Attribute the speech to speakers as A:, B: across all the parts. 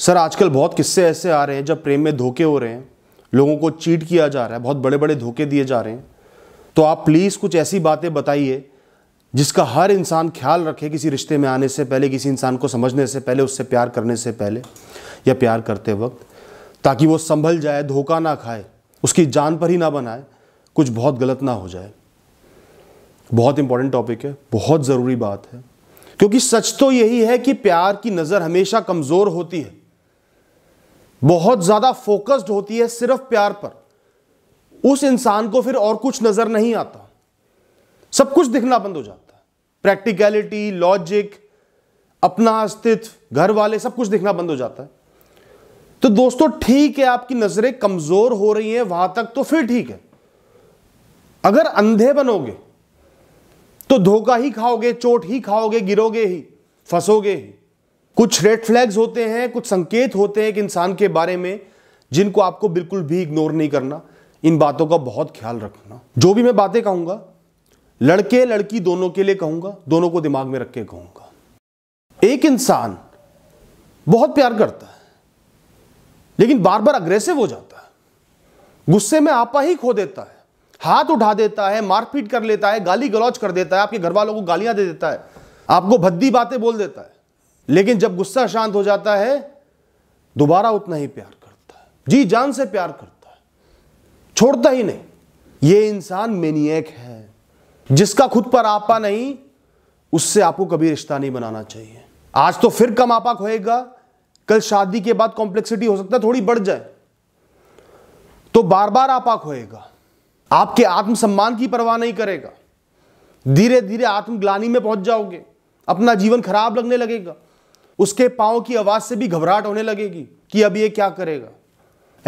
A: sir आजकल बहुत किस्से ऐसे आ रहे हैं जब प्रेम में धोखे हो रहे हैं लोगों को चीट किया जा रहा है बहुत बड़े बड़े धोखे दिए जा रहे हैं तो आप प्लीज़ कुछ ऐसी बातें बताइए जिसका हर इंसान ख्याल रखे किसी रिश्ते में आने से पहले किसी इंसान को समझने से पहले उससे प्यार करने से पहले या प्यार करते वक्त ताकि वो संभल जाए धोखा ना खाए उसकी जान पर ही ना बनाए कुछ बहुत गलत ना हो जाए बहुत इंपॉर्टेंट टॉपिक है बहुत ज़रूरी बात है क्योंकि सच तो यही है कि प्यार की नज़र हमेशा कमज़ोर होती है बहुत ज्यादा फोकस्ड होती है सिर्फ प्यार पर उस इंसान को फिर और कुछ नजर नहीं आता सब कुछ दिखना बंद हो जाता है प्रैक्टिकलिटी लॉजिक अपना अस्तित्व घर वाले सब कुछ दिखना बंद हो जाता है तो दोस्तों ठीक है आपकी नजरें कमजोर हो रही हैं वहां तक तो फिर ठीक है अगर अंधे बनोगे तो धोखा ही खाओगे चोट ही खाओगे गिरोगे ही फंसोगे ही कुछ रेड फ्लैग्स होते हैं कुछ संकेत होते हैं एक इंसान के बारे में जिनको आपको बिल्कुल भी इग्नोर नहीं करना इन बातों का बहुत ख्याल रखना जो भी मैं बातें कहूंगा लड़के लड़की दोनों के लिए कहूंगा दोनों को दिमाग में रख के कहूंगा एक इंसान बहुत प्यार करता है लेकिन बार बार अग्रेसिव हो जाता है गुस्से में आपा ही खो देता है हाथ उठा देता है मारपीट कर लेता है गाली गलौज कर देता है आपके घर वालों को गालियां दे देता है आपको भद्दी बातें बोल देता है लेकिन जब गुस्सा शांत हो जाता है दोबारा उतना ही प्यार करता है जी जान से प्यार करता है छोड़ता ही नहीं ये इंसान मेनियक है जिसका खुद पर आपा नहीं उससे आपको कभी रिश्ता नहीं बनाना चाहिए आज तो फिर कम आपा खोएगा कल शादी के बाद कॉम्प्लेक्सिटी हो सकता है थोड़ी बढ़ जाए तो बार बार आपा खोएगा आपके आत्मसम्मान की परवाह नहीं करेगा धीरे धीरे आत्मग्लानी में पहुंच जाओगे अपना जीवन खराब लगने लगेगा उसके पांव की आवाज से भी घबराहट होने लगेगी कि अब ये क्या करेगा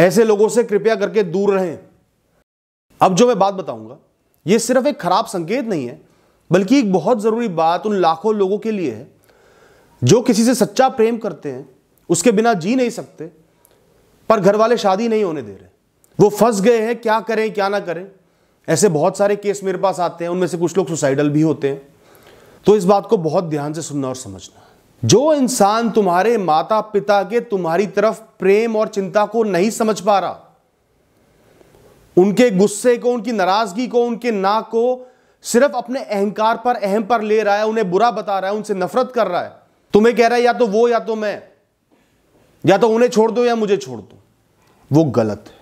A: ऐसे लोगों से कृपया करके दूर रहें अब जो मैं बात बताऊंगा ये सिर्फ एक खराब संकेत नहीं है बल्कि एक बहुत ज़रूरी बात उन लाखों लोगों के लिए है जो किसी से सच्चा प्रेम करते हैं उसके बिना जी नहीं सकते पर घर वाले शादी नहीं होने दे रहे वो फंस गए हैं क्या करें क्या ना करें ऐसे बहुत सारे केस मेरे पास आते हैं उनमें से कुछ लोग सुसाइडल भी होते हैं तो इस बात को बहुत ध्यान से सुनना और समझना जो इंसान तुम्हारे माता पिता के तुम्हारी तरफ प्रेम और चिंता को नहीं समझ पा रहा उनके गुस्से को उनकी नाराजगी को उनके ना को सिर्फ अपने अहंकार पर अहम पर ले रहा है उन्हें बुरा बता रहा है उनसे नफरत कर रहा है तुम्हें कह रहा है या तो वो या तो मैं या तो उन्हें छोड़ दो या मुझे छोड़ दो वो गलत है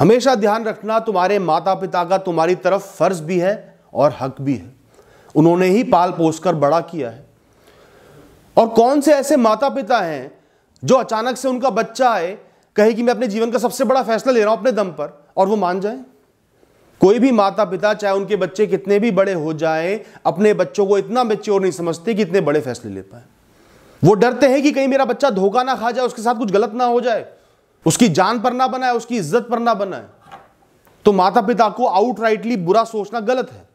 A: हमेशा ध्यान रखना तुम्हारे माता पिता का तुम्हारी तरफ फर्ज भी है और हक भी है उन्होंने ही पाल पोस कर बड़ा किया है और कौन से ऐसे माता पिता हैं जो अचानक से उनका बच्चा आए कहे कि मैं अपने जीवन का सबसे बड़ा फैसला ले रहा हूं अपने दम पर और वो मान जाए कोई भी माता पिता चाहे उनके बच्चे कितने भी बड़े हो जाए अपने बच्चों को इतना मेच्योर नहीं समझते कि इतने बड़े फैसले ले पाए वो डरते हैं कि कहीं मेरा बच्चा धोखा ना खा जाए उसके साथ कुछ गलत ना हो जाए उसकी जान पर ना बनाए उसकी इज्जत पर ना बनाए तो माता पिता को आउटराइटली बुरा सोचना गलत है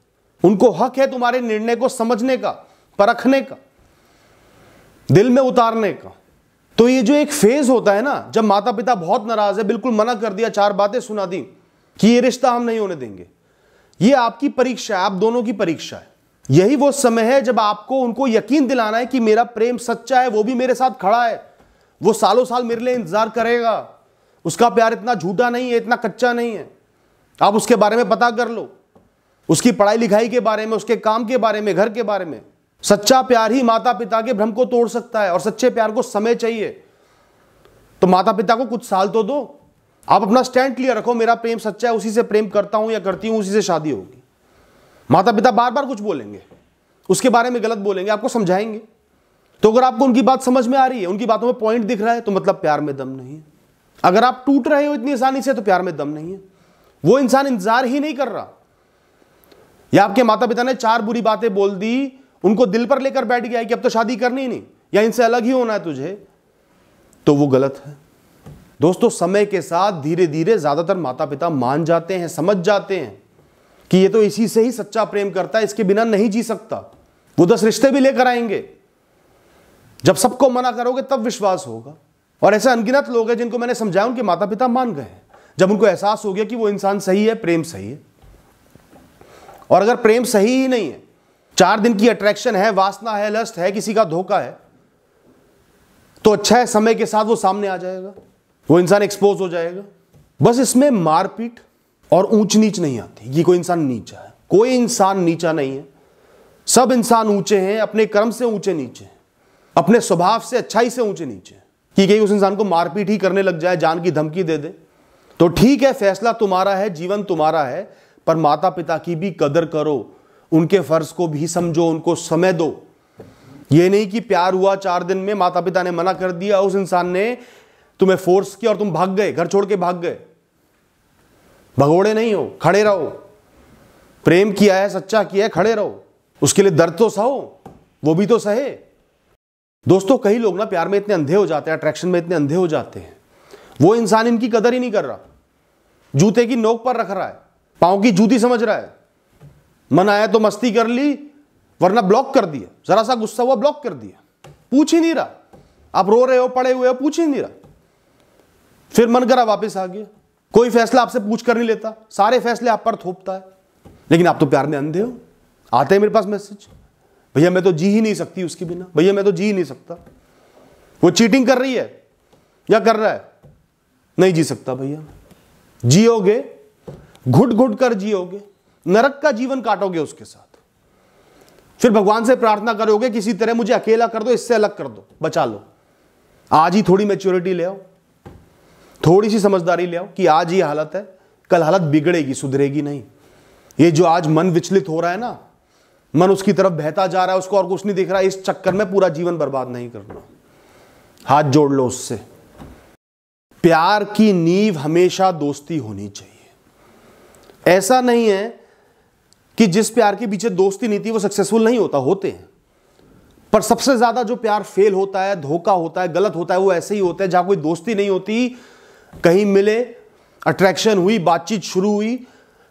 A: उनको हक है तुम्हारे निर्णय को समझने का परखने का दिल में उतारने का तो ये जो एक फेज होता है ना जब माता पिता बहुत नाराज है बिल्कुल मना कर दिया चार बातें सुना दी कि ये रिश्ता हम नहीं होने देंगे ये आपकी परीक्षा है आप दोनों की परीक्षा है यही वो समय है जब आपको उनको यकीन दिलाना है कि मेरा प्रेम सच्चा है वो भी मेरे साथ खड़ा है वो सालों साल मेरे लिए इंतजार करेगा उसका प्यार इतना झूठा नहीं है इतना कच्चा नहीं है आप उसके बारे में पता कर लो उसकी पढ़ाई लिखाई के बारे में उसके काम के बारे में घर के बारे में सच्चा प्यार ही माता पिता के भ्रम को तोड़ सकता है और सच्चे प्यार को समय चाहिए तो माता पिता को कुछ साल तो दो आप अपना स्टैंड क्लियर रखो मेरा प्रेम सच्चा है उसी से प्रेम करता हूं या करती हूं उसी से शादी होगी माता पिता बार बार कुछ बोलेंगे उसके बारे में गलत बोलेंगे आपको समझाएंगे तो अगर आपको उनकी बात समझ में आ रही है उनकी बातों में पॉइंट दिख रहा है तो मतलब प्यार में दम नहीं है अगर आप टूट रहे हो इतनी आसानी से तो प्यार में दम नहीं है वो इंसान इंतजार ही नहीं कर रहा या आपके माता पिता ने चार बुरी बातें बोल दी उनको दिल पर लेकर बैठ गया है कि अब तो शादी करनी ही नहीं या इनसे अलग ही होना है तुझे तो वो गलत है दोस्तों समय के साथ धीरे धीरे ज़्यादातर माता पिता मान जाते हैं समझ जाते हैं कि ये तो इसी से ही सच्चा प्रेम करता है इसके बिना नहीं जी सकता वो दस रिश्ते भी लेकर आएंगे जब सबको मना करोगे तब विश्वास होगा और ऐसे अनगिनत लोग हैं जिनको मैंने समझाया उनके माता पिता मान गए हैं जब उनको एहसास हो गया कि वो इंसान सही है प्रेम सही है और अगर प्रेम सही ही नहीं है चार दिन की अट्रैक्शन है वासना है लस्ट है किसी का धोखा है तो अच्छा है समय के साथ वो सामने आ जाएगा वो इंसान एक्सपोज हो जाएगा बस इसमें मारपीट और ऊंच नीच नहीं आती कि कोई इंसान नीचा है कोई इंसान नीचा नहीं है सब इंसान ऊंचे हैं अपने कर्म से ऊंचे नीचे अपने स्वभाव से अच्छाई से ऊंचे नीचे कि कहीं उस इंसान को मारपीट ही करने लग जाए जान की धमकी दे दे तो ठीक है फैसला तुम्हारा है जीवन तुम्हारा है पर माता पिता की भी कदर करो उनके फ़र्ज़ को भी समझो उनको समय दो ये नहीं कि प्यार हुआ चार दिन में माता पिता ने मना कर दिया उस इंसान ने तुम्हें फोर्स किया और तुम भाग गए घर छोड़ के भाग गए भगोड़े नहीं हो खड़े रहो प्रेम किया है सच्चा किया है खड़े रहो उसके लिए दर्द तो सहो वो भी तो सहे दोस्तों कई लोग ना प्यार में इतने अंधे हो जाते हैं अट्रैक्शन में इतने अंधे हो जाते हैं वो इंसान इनकी कदर ही नहीं कर रहा जूते की नोक पर रख रहा है पाओ की जूती समझ रहा है मन आया तो मस्ती कर ली वरना ब्लॉक कर दिया जरा सा गुस्सा हुआ ब्लॉक कर दिया पूछ ही नहीं रहा आप रो रहे हो पड़े हुए हो पूछ ही नहीं रहा फिर मन करा वापस आ गया कोई फैसला आपसे पूछ कर नहीं लेता सारे फैसले आप पर थोपता है लेकिन आप तो प्यार में अंधे हो आते हैं मेरे पास मैसेज भैया मैं तो जी ही नहीं सकती उसके बिना भैया मैं तो जी ही नहीं सकता वो चीटिंग कर रही है या कर रहा है नहीं जी सकता भैया जियोगे घुट घुट कर जियोगे नरक का जीवन काटोगे उसके साथ फिर भगवान से प्रार्थना करोगे किसी तरह मुझे अकेला कर दो इससे अलग कर दो बचा लो आज ही थोड़ी मेच्योरिटी ले आओ थोड़ी सी समझदारी ले आओ कि आज ये हालत है कल हालत बिगड़ेगी सुधरेगी नहीं ये जो आज मन विचलित हो रहा है ना मन उसकी तरफ बहता जा रहा है उसको और कुछ नहीं दिख रहा है इस चक्कर में पूरा जीवन बर्बाद नहीं करना हाथ जोड़ लो उससे प्यार की नींव हमेशा दोस्ती होनी चाहिए ऐसा नहीं है कि जिस प्यार के पीछे दोस्ती नहीं थी वो सक्सेसफुल नहीं होता होते हैं पर सबसे ज्यादा जो प्यार फेल होता है धोखा होता है गलत होता है वो ऐसे ही होता है जहां कोई दोस्ती नहीं होती कहीं मिले अट्रैक्शन हुई बातचीत शुरू हुई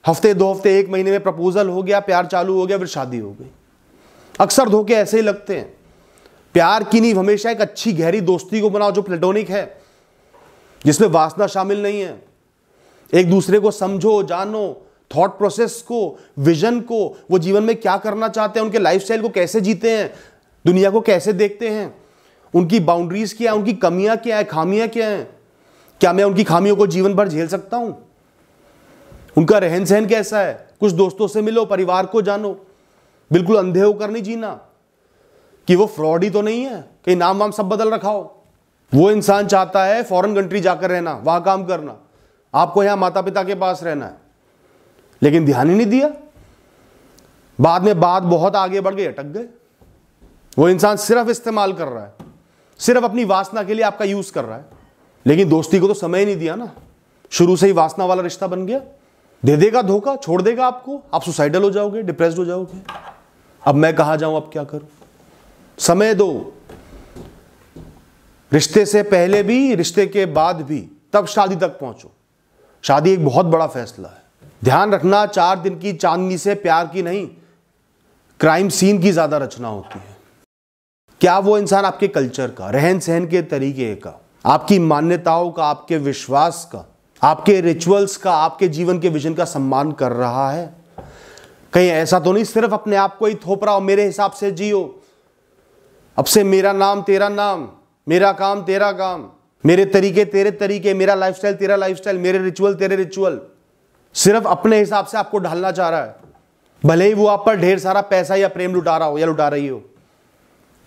A: हफ्ते दो हफ्ते एक महीने में प्रपोजल हो गया प्यार चालू हो गया फिर शादी हो गई अक्सर धोखे ऐसे ही लगते हैं प्यार की नींव हमेशा एक अच्छी गहरी दोस्ती को बनाओ जो प्लेटोनिक है जिसमें वासना शामिल नहीं है एक दूसरे को समझो जानो थॉट प्रोसेस को विजन को वो जीवन में क्या करना चाहते हैं उनके लाइफ को कैसे जीते हैं दुनिया को कैसे देखते हैं उनकी बाउंड्रीज क्या है उनकी कमियां क्या है खामियां क्या हैं क्या मैं उनकी खामियों को जीवन भर झेल सकता हूं उनका रहन सहन कैसा है कुछ दोस्तों से मिलो परिवार को जानो बिल्कुल अंधे होकर नहीं जीना कि वो फ्रॉड ही तो नहीं है कहीं नाम वाम सब बदल रखा हो वो इंसान चाहता है फॉरेन कंट्री जाकर रहना वहां काम करना आपको यहां माता पिता के पास रहना है लेकिन ध्यान ही नहीं दिया बाद में बात बहुत आगे बढ़ गई अटक गए वो इंसान सिर्फ इस्तेमाल कर रहा है सिर्फ अपनी वासना के लिए आपका यूज कर रहा है लेकिन दोस्ती को तो समय ही नहीं दिया ना शुरू से ही वासना वाला रिश्ता बन गया दे देगा धोखा छोड़ देगा आपको आप सुसाइडल हो जाओगे डिप्रेस हो जाओगे अब मैं कहा जाऊं अब क्या करूं समय दो रिश्ते से पहले भी रिश्ते के बाद भी तब शादी तक पहुंचो शादी एक बहुत बड़ा फैसला है ध्यान रखना चार दिन की चांदनी से प्यार की नहीं क्राइम सीन की ज़्यादा रचना होती है क्या वो इंसान आपके कल्चर का रहन सहन के तरीके का आपकी मान्यताओं का आपके विश्वास का आपके रिचुअल्स का आपके जीवन के विजन का सम्मान कर रहा है कहीं ऐसा तो नहीं सिर्फ अपने आप को ही थोप रहा हो मेरे हिसाब से जियो अब से मेरा नाम तेरा नाम मेरा काम तेरा काम मेरे तरीके तेरे तरीके मेरा लाइफस्टाइल तेरा लाइफस्टाइल मेरे रिचुअल तेरे रिचुअल सिर्फ अपने हिसाब से आपको ढालना चाह रहा है भले ही वो आप पर ढेर सारा पैसा या प्रेम लुटा रहा हो या लुटा रही हो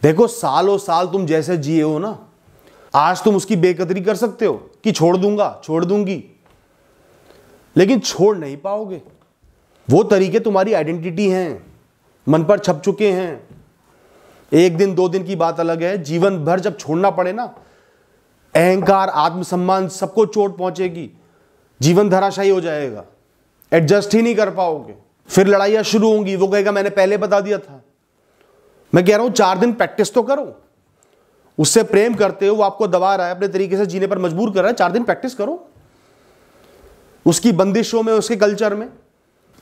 A: देखो सालों साल तुम जैसे जिए हो ना आज तुम उसकी बेकदरी कर सकते हो कि छोड़ दूंगा छोड़ दूंगी लेकिन छोड़ नहीं पाओगे वो तरीके तुम्हारी आइडेंटिटी हैं मन पर छप चुके हैं एक दिन दो दिन की बात अलग है जीवन भर जब छोड़ना पड़े ना अहंकार आत्मसम्मान सबको चोट पहुंचेगी जीवन धराशाही हो जाएगा एडजस्ट ही नहीं कर पाओगे फिर लड़ाइयाँ शुरू होंगी वो कहेगा मैंने पहले बता दिया था मैं कह रहा हूँ चार दिन प्रैक्टिस तो करो उससे प्रेम करते हो वो आपको दबा रहा है अपने तरीके से जीने पर मजबूर कर रहा है चार दिन प्रैक्टिस करो उसकी बंदिशों में उसके कल्चर में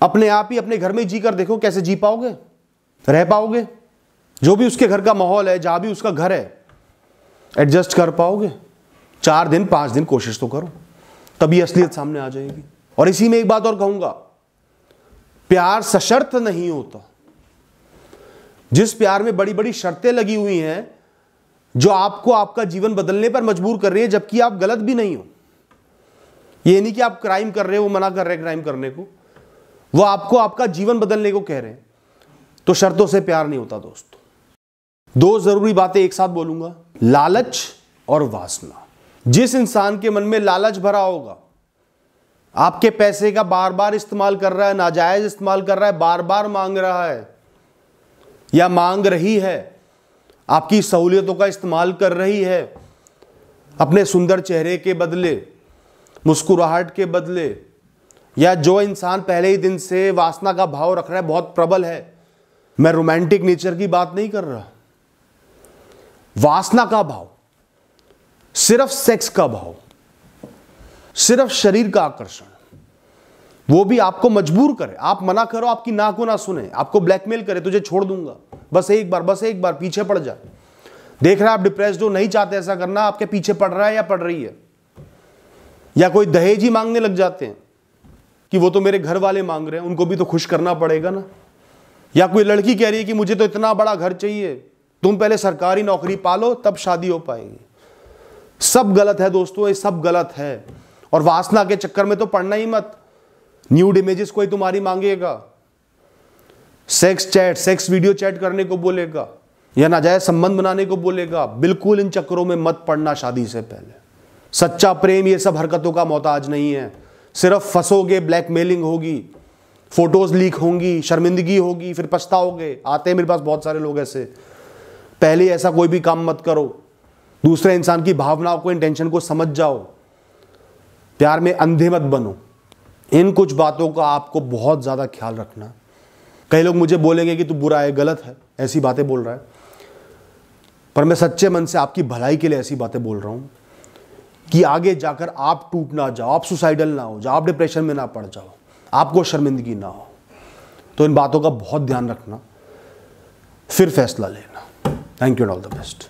A: अपने आप ही अपने घर में जी कर देखो कैसे जी पाओगे रह पाओगे जो भी उसके घर का माहौल है जहाँ भी उसका घर है एडजस्ट कर पाओगे चार दिन पाँच दिन कोशिश तो करो तभी असलियत सामने आ जाएगी और इसी में एक बात और कहूंगा प्यार सशर्त नहीं होता जिस प्यार में बड़ी बड़ी शर्तें लगी हुई हैं जो आपको आपका जीवन बदलने पर मजबूर कर रही है जबकि आप गलत भी नहीं हो ये नहीं कि आप क्राइम कर रहे हो मना कर रहे हैं क्राइम करने को वो आपको आपका जीवन बदलने को कह रहे हैं तो शर्तों से प्यार नहीं होता दोस्तों दो जरूरी बातें एक साथ बोलूंगा लालच और वासना जिस इंसान के मन में लालच भरा होगा आपके पैसे का बार बार इस्तेमाल कर रहा है नाजायज इस्तेमाल कर रहा है बार बार मांग रहा है या मांग रही है आपकी सहूलियतों का इस्तेमाल कर रही है अपने सुंदर चेहरे के बदले मुस्कुराहट के बदले या जो इंसान पहले ही दिन से वासना का भाव रख रहा है बहुत प्रबल है मैं रोमांटिक नेचर की बात नहीं कर रहा वासना का भाव सिर्फ सेक्स का भाव सिर्फ शरीर का आकर्षण वो भी आपको मजबूर करे आप मना करो आपकी ना को ना सुने आपको ब्लैकमेल करे तुझे छोड़ दूंगा बस एक बार बस एक बार पीछे पड़ जा देख रहा आप डिप्रेस्ड हो नहीं चाहते ऐसा करना आपके पीछे पड़ रहा है या पड़ रही है या कोई दहेज ही मांगने लग जाते हैं कि वो तो मेरे घर वाले मांग रहे हैं उनको भी तो खुश करना पड़ेगा ना या कोई लड़की कह रही है कि मुझे तो इतना बड़ा घर चाहिए तुम पहले सरकारी नौकरी पालो तब शादी हो पाएगी सब गलत है दोस्तों ये सब गलत है और वासना के चक्कर में तो पढ़ना ही मत न्यूड इमेजेस कोई तुम्हारी मांगेगा sex chat sex video chat करने को बोलेगा या नाजायज संबंध बनाने को बोलेगा बिल्कुल इन चक्करों में मत पड़ना शादी से पहले सच्चा प्रेम ये सब हरकतों का मोहताज नहीं है सिर्फ फंसोगे ब्लैकमेलिंग होगी फोटोज लीक होंगी शर्मिंदगी होगी फिर पछताओगे आते हैं मेरे पास बहुत सारे लोग ऐसे पहले ऐसा कोई भी काम मत करो दूसरे इंसान की भावनाओं को इंटेंशन को समझ जाओ प्यार में अंधे मत बनो इन कुछ बातों का आपको बहुत ज़्यादा ख्याल रखना कई लोग मुझे बोलेंगे कि तू बुरा है गलत है ऐसी बातें बोल रहा है पर मैं सच्चे मन से आपकी भलाई के लिए ऐसी बातें बोल रहा हूँ कि आगे जाकर आप टूट ना जाओ आप सुसाइडल ना हो जाओ आप डिप्रेशन में ना पड़ जाओ आपको शर्मिंदगी ना हो तो इन बातों का बहुत ध्यान रखना फिर फैसला लेना thank you and all the best